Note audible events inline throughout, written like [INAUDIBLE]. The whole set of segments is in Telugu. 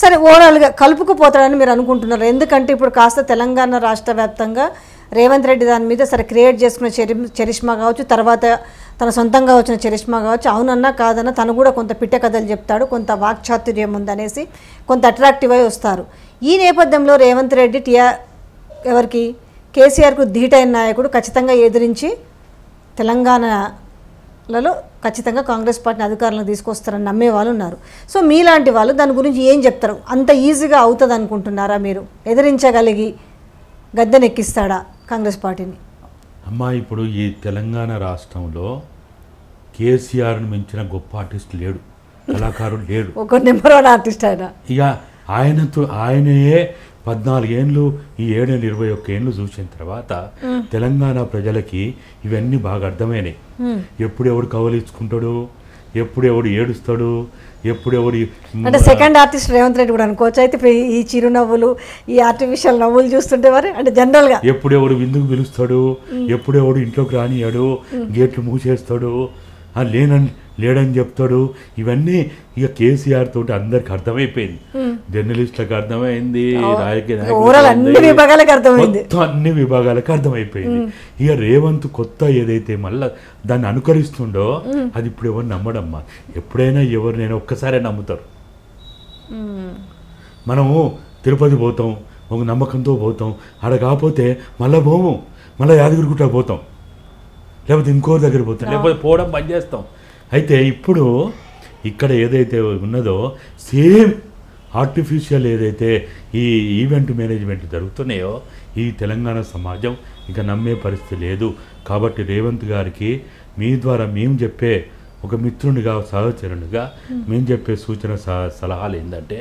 సరే ఓవరాల్గా కలుపుకుపోతాడని మీరు అనుకుంటున్నారు ఎందుకంటే ఇప్పుడు కాస్త తెలంగాణ రాష్ట్ర వ్యాప్తంగా రేవంత్ రెడ్డి దాని మీద సరే క్రియేట్ చేసుకున్న చరి చరిష్మా కావచ్చు తర్వాత తన సొంతంగా వచ్చిన చరిష్మా కావచ్చు అవునన్నా కాదన్నా తను కూడా కొంత పిట్ట కథలు చెప్తాడు కొంత వాక్చాతుర్యం ఉందనేసి కొంత అట్రాక్టివ్ అయి వస్తారు ఈ నేపథ్యంలో రేవంత్ రెడ్డి టీఆర్ ఎవరికి కేసీఆర్కు ధీటైన నాయకుడు ఖచ్చితంగా ఎదిరించి తెలంగాణ లలో ఖచ్చితంగా కాంగ్రెస్ పార్టీని అధికారంలో తీసుకొస్తారని నమ్మే వాళ్ళు ఉన్నారు సో మీలాంటి వాళ్ళు దాని గురించి ఏం చెప్తారు అంత ఈజీగా అవుతుంది అనుకుంటున్నారా మీరు ఎదిరించగలిగి గద్దెనెక్కిస్తాడా కాంగ్రెస్ పార్టీని అమ్మా ఇప్పుడు ఈ తెలంగాణ రాష్ట్రంలో కేసీఆర్ను మించిన గొప్ప ఆర్టిస్ట్ లేడు కళాకారుడు లేడు [LAUGHS] ఒక నెంబర్ వన్ ఆర్టిస్ట్ ఆయన ఇక ఆయనతో ఆయనయే ఏండ్లు ఈ ఏడేళ్ళు ఇరవై ఒక్క ఏండ్లు చూసిన తర్వాత తెలంగాణ ప్రజలకి ఇవన్నీ బాగా అర్థమైనాయి ఎప్పుడు ఎవడు కవలించుకుంటాడు ఎప్పుడు ఎవడు ఏడుస్తాడు ఎప్పుడు ఎవడు అంటే సెకండ్ ఆర్టిస్ట్ రేవంత్ రెడ్డి కూడా అనుకోవచ్చు అయితే ఈ చిరునవ్వులు ఈ ఆర్టిఫిషియల్ నవ్వులు చూస్తుంటే వారు అంటే జనరల్గా ఎప్పుడు ఎవడు విందుకు పిలుస్తాడు ఎప్పుడు ఎవడు ఇంట్లోకి రానియాడు గేట్లు మూసేస్తాడు లేనని లేడని చెప్తాడు ఇవన్నీ ఇక కేసీఆర్ తోటి అందరికి అర్థమైపోయింది జర్నలిస్టులకు అర్థమైంది రాజకీయ అన్ని విభాగాలకు అర్థమైపోయింది ఇక రేవంత్ కొత్త ఏదైతే మళ్ళా దాన్ని అనుకరిస్తుండో అది ఇప్పుడు ఎవరు నమ్మడమ్మా ఎప్పుడైనా ఎవరినైనా ఒక్కసారే నమ్ముతారు మనము తిరుపతి పోతాం ఒక నమ్మకంతో పోతాం ఆడ కాకపోతే మళ్ళా పోము మళ్ళా యాదగిరిగుట్ట పోతాం లేకపోతే ఇంకో దగ్గర పోతాం లేకపోతే పోవడం బంద్ చేస్తాం అయితే ఇప్పుడు ఇక్కడ ఏదైతే ఉన్నదో సేమ్ ఆర్టిఫిషియల్ ఏదైతే ఈ ఈవెంట్ మేనేజ్మెంట్ జరుగుతున్నాయో ఈ తెలంగాణ సమాజం ఇక నమ్మే పరిస్థితి లేదు కాబట్టి రేవంత్ గారికి మీ ద్వారా మేము చెప్పే ఒక మిత్రునిగా సహచరునిగా hmm. మేము చెప్పే సూచన సలహాలు ఏంటంటే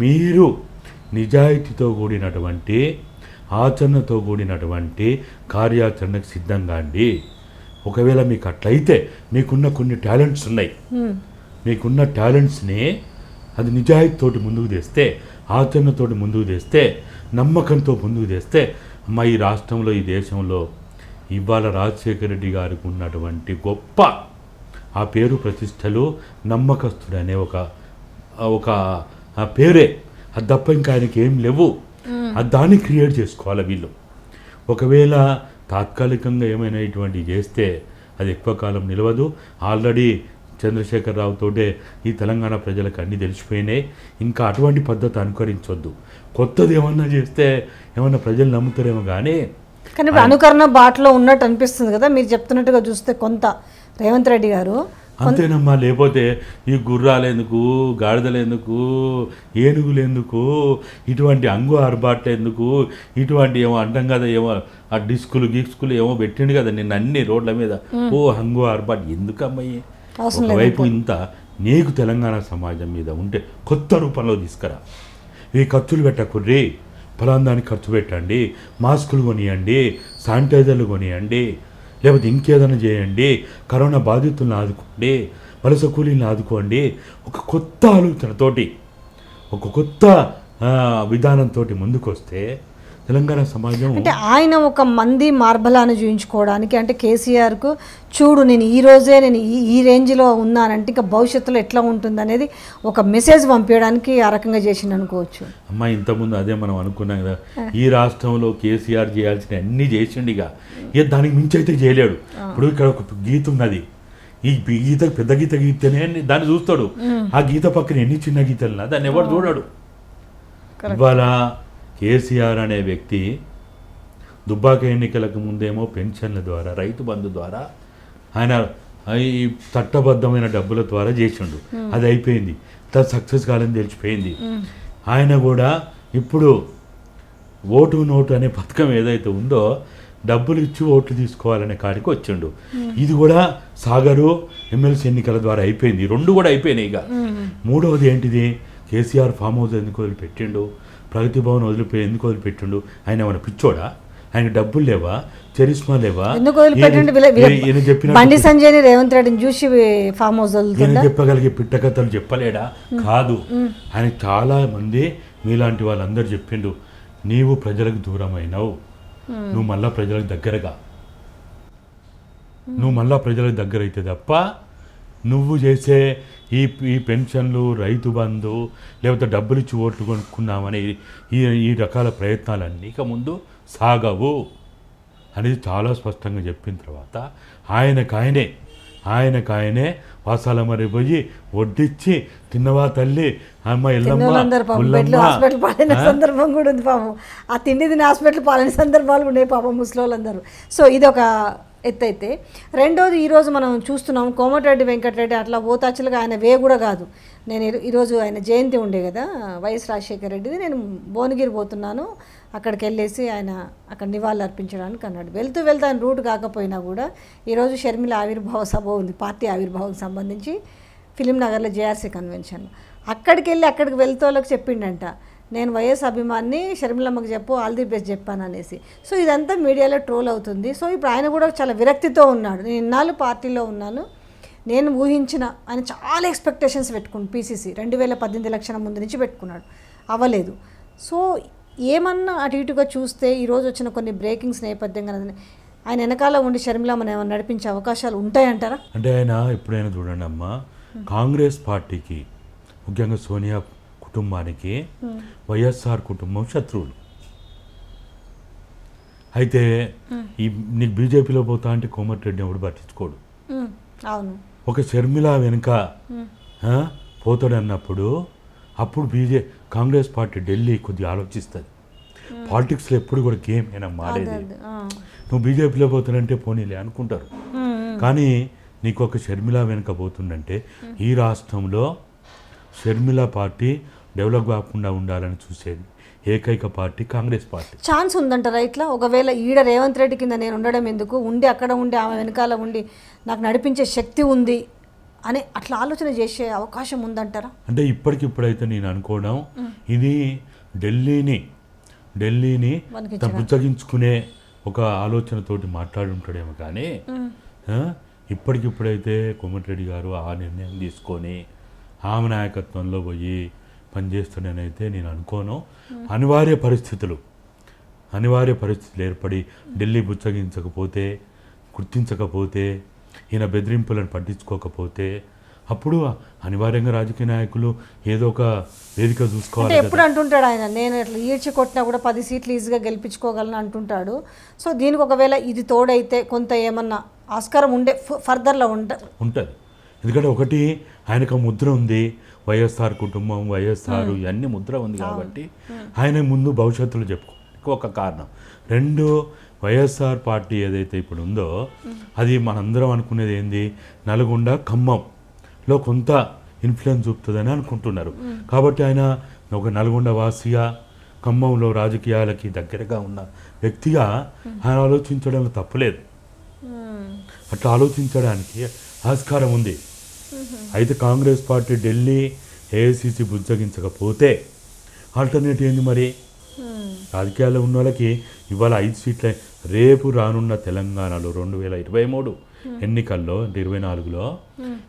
మీరు నిజాయితీతో కూడినటువంటి ఆచరణతో కూడినటువంటి కార్యాచరణకు సిద్ధంగా అండి ఒకవేళ మీకు అట్లయితే మీకున్న కొన్ని టాలెంట్స్ ఉన్నాయి మీకున్న టాలెంట్స్ని అది నిజాయితీతోటి ముందుకు తెస్తే ఆచరణతోటి ముందుకు తెస్తే నమ్మకంతో ముందుకు తెస్తే మా ఈ రాష్ట్రంలో ఈ దేశంలో ఇవాళ రాజశేఖర రెడ్డి గారికి ఉన్నటువంటి గొప్ప ఆ పేరు ప్రతిష్టలు నమ్మకస్తుడు అనే ఒక ఒక పేరే అది తప్ప ఇంకా ఆయనకి ఏం లేవు దాన్ని క్రియేట్ చేసుకోవాలి వీళ్ళు ఒకవేళ తాత్కాలికంగా ఏమైనా ఇటువంటివి చేస్తే అది ఎక్కువ కాలం నిలవదు ఆల్రెడీ చంద్రశేఖరరావుతోటే ఈ తెలంగాణ ప్రజలకు అన్నీ తెలిసిపోయినాయి ఇంకా అటువంటి పద్ధతి అనుకరించొద్దు కొత్తది ఏమన్నా చేస్తే ఏమన్నా ప్రజలు నమ్ముతారేమో కానీ కానీ అనుకరణ బాటలో ఉన్నట్టు అనిపిస్తుంది కదా మీరు చెప్తున్నట్టుగా చూస్తే కొంత రేవంత్ రెడ్డి గారు అంతేనమ్మా లేకపోతే ఈ గుర్రాలు ఎందుకు గాడిదలు ఎందుకు ఏనుగులు ఎందుకు ఇటువంటి అంగు ఎందుకు ఇటువంటి ఏమో అంటాం కదా ఏమో ఆ డిస్కులు గీస్కులు ఏమో పెట్టిండు కదా నిన్న అన్ని రోడ్ల మీద ఓ అంగు ఆర్బాట్ ఎందుకమ్మాయి ఒకవైపు ఇంత నీకు తెలంగాణ సమాజం మీద ఉంటే కొత్త రూపంలో తీసుకురా ఈ ఖర్చులు పెట్టకుర్రీ ఫలాందానికి ఖర్చు పెట్టండి మాస్కులు కొనియండి శానిటైజర్లు కొనియండి లేకపోతే ఇంకేదైనా చేయండి కరోనా బాధితులను ఆదుకోండి వలస కూలీలను ఆదుకోండి ఒక కొత్త ఆలోచనతోటి ఒక కొత్త విధానంతో ముందుకొస్తే తెలంగాణ సమాజం అంటే ఆయన ఒక మంది మార్బలాన్ని చూయించుకోవడానికి అంటే కేసీఆర్కు చూడు నేను ఈ రోజే నేను ఈ రేంజ్లో ఉన్నానంటే ఇంకా భవిష్యత్తులో ఎట్లా ఉంటుంది అనేది ఒక మెసేజ్ పంపించడానికి ఆ రకంగా చేసింది అనుకోవచ్చు అమ్మ ఇంతకుముందు అదే మనం అనుకున్నాం కదా ఈ రాష్ట్రంలో కేసీఆర్ చేయాల్సిన అన్నీ చేసిండు ఇక దానికి మించి అయితే చేయలేడు ఇప్పుడు ఇక్కడ ఒక గీత ఉన్నది ఈ గీత పెద్ద గీత గీతనే దాన్ని చూస్తాడు ఆ గీత పక్కన ఎన్ని చిన్న గీతలున్నా దాన్ని ఎవరు చూడాడు ఇవాళ కేసీఆర్ అనే వ్యక్తి దుబ్బాక ఎన్నికలకు ముందేమో పెన్షన్ల ద్వారా రైతు బంధు ద్వారా ఆయన ఈ చట్టబద్ధమైన డబ్బుల ద్వారా చేసిండు అది అయిపోయింది తను సక్సెస్ కాలని తెలిసిపోయింది ఆయన కూడా ఇప్పుడు ఓటు నోటు అనే పథకం ఏదైతే ఉందో డబ్బులు ఇచ్చి ఓట్లు తీసుకోవాలనే కాడికి వచ్చిండు ఇది కూడా సాగరు ఎమ్మెల్సీ ఎన్నికల ద్వారా అయిపోయింది రెండు కూడా అయిపోయినాయి ఇక మూడవది ఏంటిది కేసీఆర్ ఫామ్ హౌస్ ఎన్నికలు పెట్టిండు ప్రగతి భవన్ వదిలిపోయి ఎందుకు వదిలిపెట్టిండు ఆయన ఏమైనా పిచ్చోడా ఆయన డబ్బులు లేవా చరిష్మా లేవా బండి సంజయ్ రేవంత్ రెడ్డిని చూసి ఫామ్ హౌస్ నేను చెప్పగలిగే పిట్టకథలు చెప్పలేడా కాదు ఆయన చాలా మంది మీలాంటి వాళ్ళందరూ చెప్పిండు నీవు ప్రజలకు దూరమైనవు నువ్వు మళ్ళా ప్రజలకు దగ్గరగా నువ్వు మళ్ళా ప్రజలకు దగ్గర అయితే తప్ప నువ్వు చేసే ఈ ఈ పెన్షన్లు రైతు బంధు లేకపోతే డబ్బులు ఇచ్చి ఓట్లు కొనుక్కున్నామని ఈ ఈ రకాల ప్రయత్నాలన్నీ ఇక ముందు సాగవు అనేది చాలా స్పష్టంగా చెప్పిన తర్వాత ఆయనకాయనే ఆయనకాయనే వాసాల మరి పోయి వడ్డిచ్చి తిన్నవా తల్లి అమ్మ హాస్పిటల్ పాలైన సందర్భం కూడా ఉంది పాపం ఆ తిండి తిని హాస్పిటల్ పాలైన సందర్భాలు ఉన్నాయి పాపం ముసలి వాళ్ళందరూ సో ఒక ఎత్తైతే రెండోది ఈరోజు మనం చూస్తున్నాం కోమటిరెడ్డి వెంకటరెడ్డి అట్లా ఓతాచులుగా ఆయన వే కూడా కాదు నేను ఈరోజు ఆయన జయంతి ఉండే కదా వైఎస్ రాజశేఖర రెడ్డిది నేను భువనగిరి పోతున్నాను అక్కడికి వెళ్ళేసి ఆయన అక్కడ నివాళులు అర్పించడానికి అన్నాడు వెళ్తూ వెళ్తూ ఆయన రూట్ కాకపోయినా కూడా ఈరోజు షర్మిల ఆవిర్భావ సభ ఉంది పార్టీ ఆవిర్భావం సంబంధించి ఫిలిం నగర్లో జేఆర్సీ కన్వెన్షన్ అక్కడికి వెళ్ళి అక్కడికి వెళ్తే వాళ్ళకి చెప్పిండంట నేను వైఎస్ అభిమాని షర్మిలమ్మకి చెప్పు ఆల్ ది బెస్ట్ చెప్పాను అనేసి సో ఇదంతా మీడియాలో ట్రోల్ అవుతుంది సో ఇప్పుడు ఆయన కూడా చాలా విరక్తితో ఉన్నాడు నేను ఇన్నాళ్ళు పార్టీలో ఉన్నాను నేను ఊహించిన ఆయన చాలా ఎక్స్పెక్టేషన్స్ పెట్టుకుని పీసీసీ రెండు వేల పద్దెనిమిది లక్షల ముందు నుంచి పెట్టుకున్నాడు అవ్వలేదు సో ఏమన్నా అటు ఇటుగా చూస్తే ఈరోజు వచ్చిన కొన్ని బ్రేకింగ్స్ నేపథ్యంగా ఆయన వెనకాల ఉండి షర్మిలమ్మ ఏమైనా నడిపించే అవకాశాలు ఉంటాయంటారా అంటే ఆయన ఎప్పుడైనా చూడండి అమ్మా కాంగ్రెస్ పార్టీకి ముఖ్యంగా సోనియా కుటుంబానికి వైఎస్ఆర్ కుటుంబం శత్రువులు అయితే ఈ నీకు బీజేపీలో పోతా అంటే కోమటిరెడ్డి ఎవడు పట్టించుకోడు ఒక షర్మిల వెనుక పోతాడన్నప్పుడు అప్పుడు బీజే కాంగ్రెస్ పార్టీ ఢిల్లీ కొద్దిగా ఆలోచిస్తుంది పాలిటిక్స్లో ఎప్పుడు కూడా గేమ్ అయినా మారేది నువ్వు బీజేపీలో పోతానంటే పోనీలే అనుకుంటారు కానీ నీకు ఒక షర్మిల వెనుక పోతుందంటే ఈ రాష్ట్రంలో షర్మిల పార్టీ డెవలప్ కాకుండా ఉండాలని చూసేది ఏకైక పార్టీ కాంగ్రెస్ పార్టీ ఛాన్స్ ఉందంటారా ఇట్లా ఒకవేళ ఈడ రేవంత్ రెడ్డి కింద నేను ఉండడం ఎందుకు ఉండి అక్కడ ఉండి ఆమె వెనకాల ఉండి నాకు నడిపించే శక్తి ఉంది అని అట్లా ఆలోచన చేసే అవకాశం ఉందంటారా అంటే ఇప్పటికిప్పుడైతే నేను అనుకోవడం ఇది ఢిల్లీని ఢిల్లీని బుజ్జగించుకునే ఒక ఆలోచనతోటి మాట్లాడి ఉంటాడేమో కానీ ఇప్పటికిప్పుడైతే కోమటిరెడ్డి గారు ఆ నిర్ణయం తీసుకొని ఆమె నాయకత్వంలో పోయి పనిచేస్తున్నానైతే నేను అనుకోను అనివార్య పరిస్థితులు అనివార్య పరిస్థితులు ఏర్పడి ఢిల్లీ బుచ్చగించకపోతే గుర్తించకపోతే ఈయన బెదిరింపులను పట్టించుకోకపోతే అప్పుడు అనివార్యంగా రాజకీయ నాయకులు ఏదో ఒక వేదిక చూసుకోవాలి ఎప్పుడు అంటుంటాడు ఆయన నేను ఇట్లా ఈడ్చి కొట్టినా కూడా పది సీట్లు ఈజీగా గెలిపించుకోగలను అంటుంటాడు సో దీనికి ఒకవేళ ఇది తోడైతే కొంత ఏమన్నా ఆస్కారం ఉండే ఫర్దర్లో ఉంట ఉంటుంది ఎందుకంటే ఒకటి ఆయనకు ముద్ర ఉంది వైఎస్ఆర్ కుటుంబం వైఎస్ఆర్ ఇవన్నీ ముద్ర ఉంది కాబట్టి ఆయన ముందు భవిష్యత్తులో చెప్పుకో ఒక కారణం రెండు వైఎస్ఆర్ పార్టీ ఏదైతే ఇప్పుడు ఉందో అది మనందరం అనుకునేది ఏంది నల్గొండ ఖమ్మంలో కొంత ఇన్ఫ్లుయెన్స్ చూపుతుందని అనుకుంటున్నారు కాబట్టి ఆయన ఒక నల్గొండ వాసిగా ఖమ్మంలో రాజకీయాలకి దగ్గరగా ఉన్న వ్యక్తిగా ఆయన ఆలోచించడంలో తప్పలేదు అట్లా ఆలోచించడానికి ఆస్కారం ఉంది అయితే కాంగ్రెస్ పార్టీ ఢిల్లీ ఏఐసిసి బుజ్జగించకపోతే ఆల్టర్నేటివ్ ఏంది మరి రాజకీయాల్లో ఉన్న వాళ్ళకి ఇవాళ ఐదు సీట్ల రేపు రానున్న తెలంగాణలో రెండు వేల ఇరవై మూడు ఎన్నికల్లో ఇరవై నాలుగులో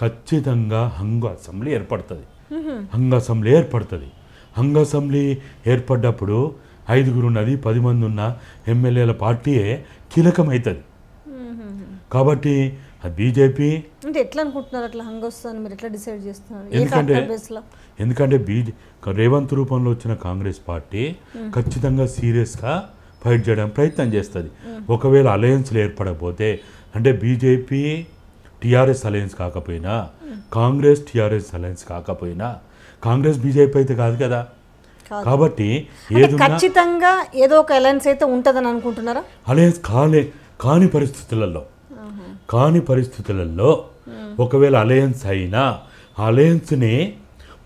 ఖచ్చితంగా హంగు అసెంబ్లీ ఏర్పడుతుంది హంగ అసెంబ్లీ ఏర్పడుతుంది హంగ అసెంబ్లీ ఏర్పడ్డప్పుడు ఐదుగురు ఉన్నది పది మంది ఉన్న ఎమ్మెల్యేల పార్టీయే కీలకమవుతుంది కాబట్టి బీజేపీ అంటే ఎట్లా అనుకుంటున్నారు అట్లా హంగ్ మీరు ఎట్లా డిసైడ్ చేస్తున్నారు ఎందుకంటే ఎందుకంటే బీజే రేవంత్ రూపంలో వచ్చిన కాంగ్రెస్ పార్టీ ఖచ్చితంగా సీరియస్గా ఫైట్ చేయడానికి ప్రయత్నం చేస్తుంది ఒకవేళ అలయన్స్లు ఏర్పడకపోతే అంటే బీజేపీ టీఆర్ఎస్ అలయన్స్ కాకపోయినా కాంగ్రెస్ టీఆర్ఎస్ అలయన్స్ కాకపోయినా కాంగ్రెస్ బీజేపీ అయితే కాదు కదా కాబట్టి ఖచ్చితంగా ఏదో ఒక అలయన్స్ అయితే ఉంటుందని అనుకుంటున్నారా అలయన్స్ కాలే కాని పరిస్థితులలో కాని పరిస్థితులలో ఒకవేళ అలయన్స్ అయినా అలయన్స్ని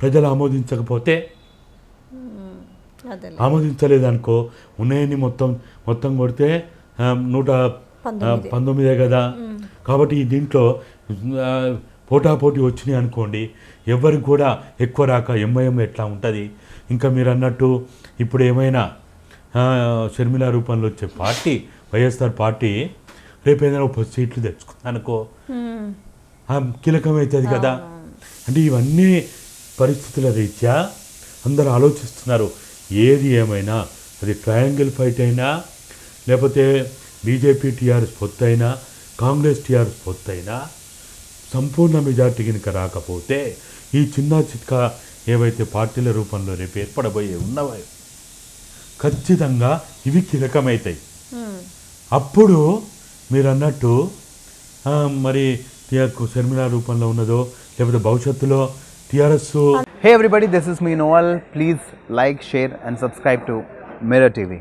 ప్రజలు ఆమోదించకపోతే ఆమోదించలేదనుకో ఉన్నాయని మొత్తం మొత్తం కొడితే నూట పంతొమ్మిదే కదా కాబట్టి దీంట్లో పోటాపోటీ వచ్చినాయి అనుకోండి ఎవరికి కూడా ఎక్కువ రాక ఎంఐఎం ఎట్లా ఉంటుంది ఇంకా మీరు అన్నట్టు ఇప్పుడు ఏమైనా షర్మిల రూపంలో వచ్చే పార్టీ వైఎస్ఆర్ పార్టీ రేపు ఏదైనా పది సీట్లు తెచ్చుకున్నాను అనుకో కీలకమవుతుంది కదా అంటే ఇవన్నీ పరిస్థితుల రీత్యా అందరూ ఆలోచిస్తున్నారు ఏది ఏమైనా అది ట్రయాంగిల్ ఫైట్ అయినా లేకపోతే బీజేపీ టీఆర్ఎస్ పొత్తు అయినా కాంగ్రెస్ టీఆర్ఎస్ పొత్తు అయినా సంపూర్ణ మెజార్టీ కనుక రాకపోతే ఈ చిన్న చిక్క ఏవైతే పార్టీల రూపంలో రేపు ఏర్పడబోయే ఉన్నవో ఖచ్చితంగా ఇవి కీలకమవుతాయి అప్పుడు మీరు అన్నట్టు మరి శర్మిల రూపంలో ఉన్నదో లేకపోతే భవిష్యత్తులో TRS hey everybody this is me నోవల్ please like share and subscribe to Mirror TV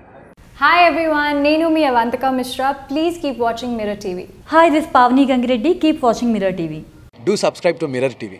hi everyone నేను మీ Avantika Mishra please keep watching Mirror TV hi this Pavani Gangireddy keep watching Mirror TV do subscribe to Mirror TV